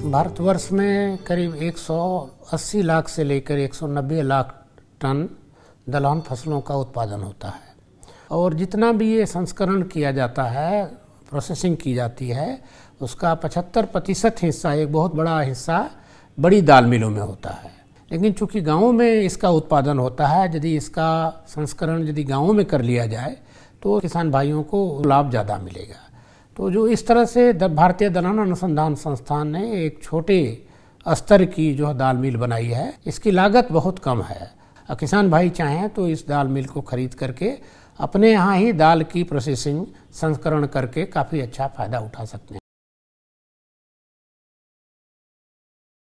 भारतवर्ष में करीब 180 लाख से लेकर 190 लाख टन दलहन फसलों का उत्पादन होता है और जितना भी ये संस्करण किया जाता है प्रोसेसिंग की जाती है उसका 75 प्रतिशत हिस्सा एक बहुत बड़ा हिस्सा बड़ी दाल मिलों में होता है लेकिन चूंकि गाँव में इसका उत्पादन होता है यदि इसका संस्करण यदि गाँव में कर लिया जाए तो किसान भाइयों को लाभ ज़्यादा मिलेगा तो जो इस तरह से भारतीय दलहन अनुसंधान संस्थान ने एक छोटे स्तर की जो दाल मिल बनाई है इसकी लागत बहुत कम है किसान भाई चाहें तो इस दाल मिल को खरीद करके अपने यहाँ ही दाल की प्रोसेसिंग संस्करण करके काफ़ी अच्छा फ़ायदा उठा सकते हैं